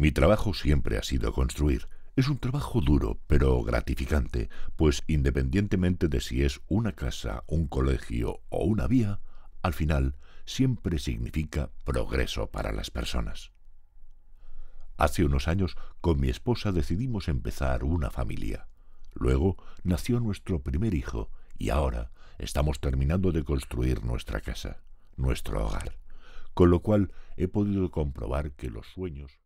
Mi trabajo siempre ha sido construir. Es un trabajo duro, pero gratificante, pues independientemente de si es una casa, un colegio o una vía, al final siempre significa progreso para las personas. Hace unos años, con mi esposa decidimos empezar una familia. Luego nació nuestro primer hijo y ahora estamos terminando de construir nuestra casa, nuestro hogar, con lo cual he podido comprobar que los sueños